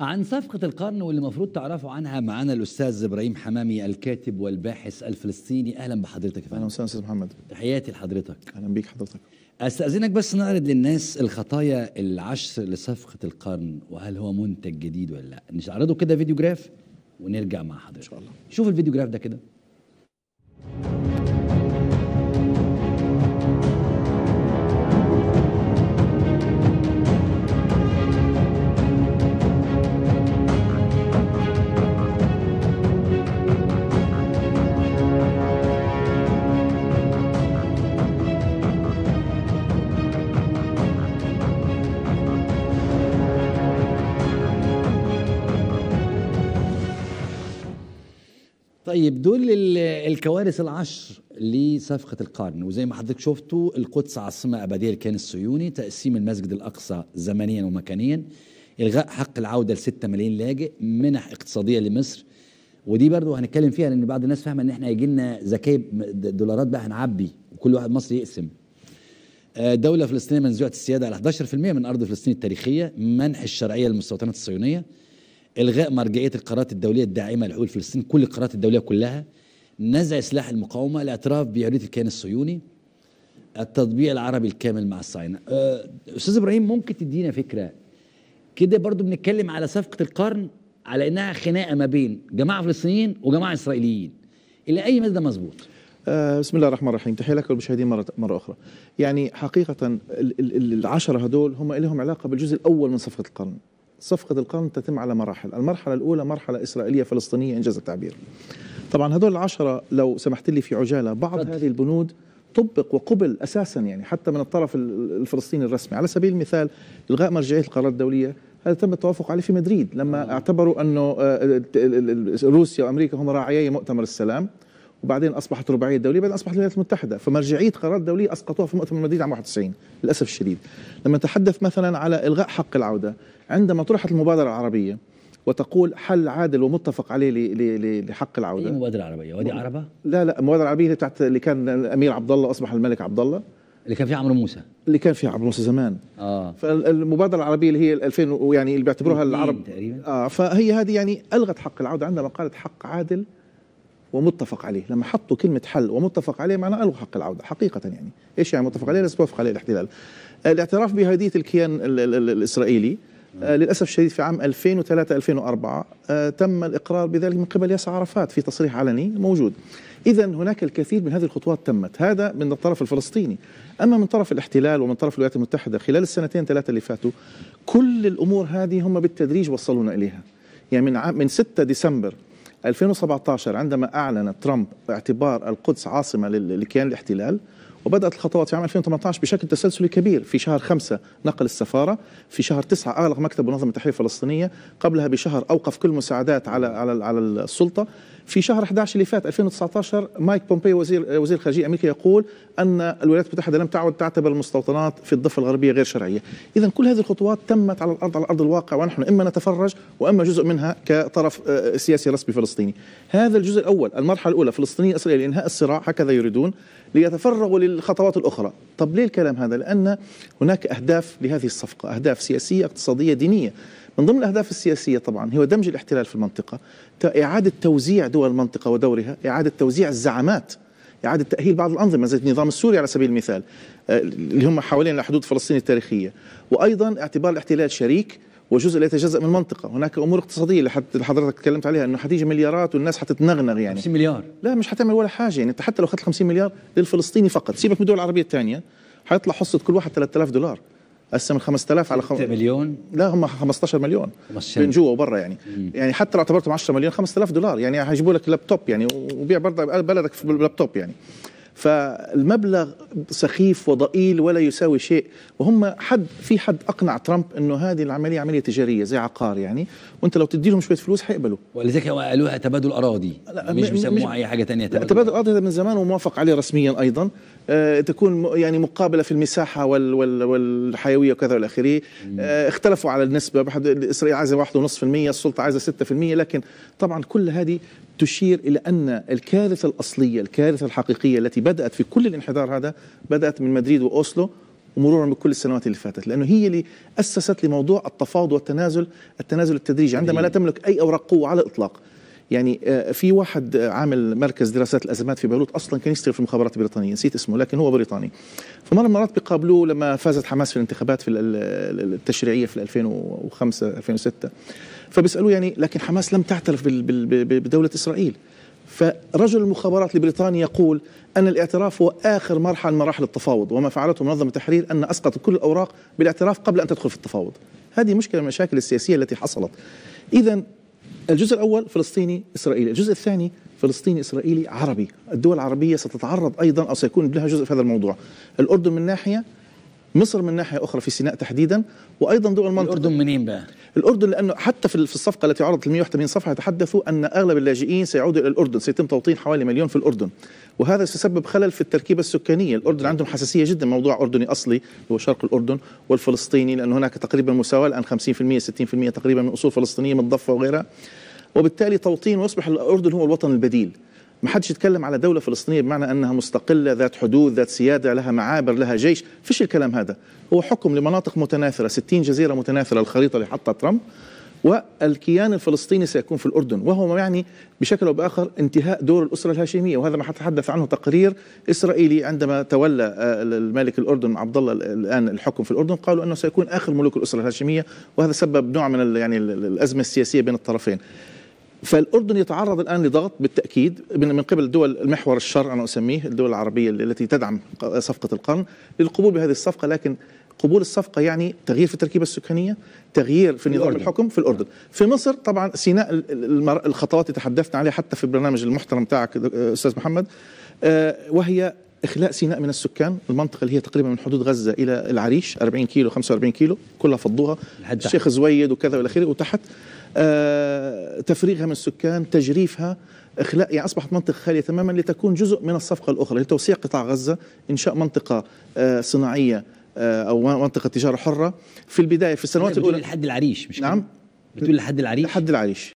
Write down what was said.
عن صفقة القرن واللي المفروض تعرفوا عنها معانا الأستاذ إبراهيم حمامي الكاتب والباحث الفلسطيني أهلا بحضرتك يا أهلا وسهلا أستاذ محمد تحياتي لحضرتك أهلا بيك حضرتك أستأذنك بس نعرض للناس الخطايا العشر لصفقة القرن وهل هو منتج جديد ولا لا نعرضه كده فيديو جراف ونرجع مع حضرتك إن شاء الله شوف الفيديو جراف ده كده طيب دول الكوارث العشر لصفقة القرن وزي ما حضرتك شفتوا القدس عاصمة أبدية للكيان الصهيوني تقسيم المسجد الأقصى زمنيا ومكانيا إلغاء حق العودة لستة ملايين لاجئ منح اقتصادية لمصر ودي برضو هنتكلم فيها لأن بعض الناس فاهمة إن إحنا هيجي لنا زكاية دولارات بقى هنعبي وكل واحد مصري يقسم آه، دولة فلسطينية منزوعة السيادة على 11% من أرض فلسطين التاريخية منح الشرعية للمستوطنات الصهيونية الغاء مرجعيه القرارات الدوليه الداعمه لحقوق الفلسطينيين كل القرارات الدوليه كلها نزع سلاح المقاومه الاعتراف بحريه الكيان الصهيوني التطبيع العربي الكامل مع الصهاينه أه، استاذ ابراهيم ممكن تدينا فكره كده برضو بنتكلم على صفقه القرن على انها خناقه ما بين جماعه فلسطينيين وجماعه اسرائيليين الى اي مدى مظبوط آه بسم الله الرحمن الرحيم تحية لك والمشاهدين مرة, مرة أخرى يعني حقيقة العشرة هدول هم لهم علاقة بالجزء الأول من صفقة القرن صفقة القرن تتم على مراحل المرحلة الأولى مرحلة إسرائيلية فلسطينية إنجاز التعبير طبعا هذول العشرة لو سمحت لي في عجالة بعض هذه البنود طبق وقبل اساسا يعني حتى من الطرف الفلسطيني الرسمي على سبيل المثال الغاء مرجعيه القرارات الدوليه هذا تم التوافق عليه في مدريد لما آه. اعتبروا انه آه، روسيا وامريكا هم راعيي مؤتمر السلام وبعدين اصبحت رباعيه دوليه بعدين اصبحت الولايات المتحده فمرجعيه قرارات دوليه اسقطوها في مؤتمر مدريد عام 91 للاسف الشديد لما نتحدث مثلا على الغاء حق العوده عندما طرحت المبادرة العربية وتقول حل عادل ومتفق عليه لحق العوده أي مبادرة عربية؟ وادي عربه؟ لا لا المبادره العربيه اللي بتاعت اللي كان الامير عبد الله اصبح الملك عبد الله اللي كان فيها عمرو موسى اللي كان فيها عمرو موسى زمان اه فالمبادره العربيه اللي هي 2000 ويعني اللي بيعتبروها العرب تقريبا اه فهي هذه يعني الغت حق العوده عندما قالت حق عادل ومتفق عليه لما حطوا كلمة حل ومتفق عليه معناه ألغوا حق العودة حقيقة يعني إيش يعني متفق عليه لازم توافق عليه الاحتلال الاعتراف بهدية الكيان الإسرائيلي آه، للاسف الشديد في عام 2003 2004 آه، تم الاقرار بذلك من قبل ياسر عرفات في تصريح علني موجود اذا هناك الكثير من هذه الخطوات تمت هذا من الطرف الفلسطيني اما من طرف الاحتلال ومن طرف الولايات المتحده خلال السنتين ثلاثه اللي فاتوا كل الامور هذه هم بالتدريج وصلونا اليها يعني من عام من 6 ديسمبر 2017 عندما اعلن ترامب اعتبار القدس عاصمه لكيان الاحتلال وبدات الخطوات في عام 2018 بشكل تسلسلي كبير في شهر خمسة نقل السفاره في شهر تسعة اغلق مكتب منظمه التحرير الفلسطينيه قبلها بشهر اوقف كل المساعدات على على على السلطه في شهر 11 اللي فات 2019 مايك بومبي وزير وزير الخارجيه الامريكي يقول ان الولايات المتحده لم تعد تعتبر المستوطنات في الضفه الغربيه غير شرعيه، اذا كل هذه الخطوات تمت على الارض على ارض الواقع ونحن اما نتفرج واما جزء منها كطرف آه، سياسي رسمي فلسطيني. هذا الجزء الاول، المرحله الاولى فلسطينيه اسرائيليه لانهاء الصراع هكذا يريدون ليتفرغوا للخطوات الاخرى، طب ليه الكلام هذا؟ لان هناك اهداف لهذه الصفقه، اهداف سياسيه اقتصاديه دينيه، من ضمن الأهداف السياسية طبعا هو دمج الاحتلال في المنطقة إعادة توزيع دول المنطقة ودورها إعادة توزيع الزعامات إعادة تأهيل بعض الأنظمة زي النظام السوري على سبيل المثال آه، اللي هم حوالين حدود فلسطين التاريخية وأيضا اعتبار الاحتلال شريك وجزء لا يتجزا من المنطقه هناك امور اقتصاديه اللي حضرتك تكلمت عليها انه حتيجي مليارات والناس حتتنغنغ يعني 50 مليار لا مش حتعمل ولا حاجه يعني انت حتى لو اخذت 50 مليار للفلسطيني فقط سيبك من الدول العربيه الثانيه حيطلع حصه كل واحد 3000 دولار قسم ال 5000 على 5 مليون لا هم 15 مليون من جوا وبرا يعني مم. يعني حتى لو اعتبرتهم 10 مليون 5000 دولار يعني هيجيبوا لك لابتوب يعني وبيع برضه بلدك في لابتوب يعني فالمبلغ سخيف وضئيل ولا يساوي شيء وهم حد في حد اقنع ترامب انه هذه العمليه عمليه تجاريه زي عقار يعني وانت لو تدي لهم شويه فلوس هيقبلوا ولذلك قالوها تبادل اراضي يعني مش بيسموها اي حاجه ثانيه تبادل, تبادل اراضي هذا من زمان وموافق عليه رسميا ايضا آه تكون يعني مقابله في المساحه وال وال والحيويه وكذا والى اخره آه اختلفوا على النسبه اسرائيل عايزه 1.5% السلطه عايزه 6% لكن طبعا كل هذه تشير إلى أن الكارثة الأصلية الكارثة الحقيقية التي بدأت في كل الانحدار هذا بدأت من مدريد وأوسلو ومرورا بكل السنوات اللي فاتت لانه هي اللي اسست لموضوع التفاوض والتنازل التنازل التدريجي عندما لا تملك اي اوراق قوه على الاطلاق يعني آه، في واحد عامل مركز دراسات الازمات في بيروت اصلا كان يشتغل في المخابرات البريطانيه نسيت اسمه لكن هو بريطاني فمره من المرات بيقابلوه لما فازت حماس في الانتخابات في التشريعيه في 2005 2006 فبيسالوه يعني لكن حماس لم تعترف بدوله اسرائيل فرجل المخابرات البريطاني يقول أن الاعتراف هو آخر مرحلة من مراحل التفاوض وما فعلته منظمة التحرير أن أسقط كل الأوراق بالاعتراف قبل أن تدخل في التفاوض هذه مشكلة من المشاكل السياسية التي حصلت إذا الجزء الأول فلسطيني إسرائيلي الجزء الثاني فلسطيني إسرائيلي عربي الدول العربية ستتعرض أيضا أو سيكون لها جزء في هذا الموضوع الأردن من ناحية مصر من ناحية أخرى في سيناء تحديدا وأيضا دول المنطقة الأردن منين بقى؟ الأردن لأنه حتى في الصفقة التي عرضت 181 صفحة تحدثوا أن أغلب اللاجئين سيعودوا إلى الأردن سيتم توطين حوالي مليون في الأردن وهذا سيسبب خلل في التركيبة السكانية الأردن عندهم حساسية جدا موضوع أردني أصلي هو شرق الأردن والفلسطيني لانه هناك تقريبا مساواة الآن 50% 60% تقريبا من أصول فلسطينية من الضفه وغيرها وبالتالي توطين ويصبح الأردن هو الوطن البديل ما حدش يتكلم على دولة فلسطينية بمعنى أنها مستقلة ذات حدود ذات سيادة لها معابر لها جيش فيش الكلام هذا هو حكم لمناطق متناثرة 60 جزيرة متناثرة الخريطة اللي حطها ترامب والكيان الفلسطيني سيكون في الأردن وهو يعني بشكل أو بآخر انتهاء دور الأسرة الهاشمية وهذا ما تحدث عنه تقرير إسرائيلي عندما تولى آه، الملك الأردن عبد الله الآن الحكم في الأردن قالوا أنه سيكون آخر ملوك الأسرة الهاشمية وهذا سبب نوع من يعني الأزمة السياسية بين الطرفين فالاردن يتعرض الان لضغط بالتاكيد من قبل دول المحور الشر انا اسميه الدول العربيه التي تدعم صفقه القرن للقبول بهذه الصفقه لكن قبول الصفقة يعني تغيير في التركيبة السكانية تغيير في نظام الحكم في الأردن في مصر طبعا سيناء الخطوات اللي تحدثنا عليها حتى في البرنامج المحترم بتاعك أستاذ محمد آه، وهي إخلاء سيناء من السكان المنطقة اللي هي تقريبا من حدود غزة إلى العريش 40 كيلو 45 كيلو كلها فضوها الشيخ زويد وكذا والى اخره وتحت آه تفريغها من السكان تجريفها اخلاء يعني اصبحت منطقه خاليه تماما لتكون جزء من الصفقه الاخرى لتوسيع قطاع غزه انشاء منطقه آه صناعيه آه او منطقه تجاره حره في البدايه في السنوات الاولى لحد العريش مش نعم بتقول لحد العريش لحد العريش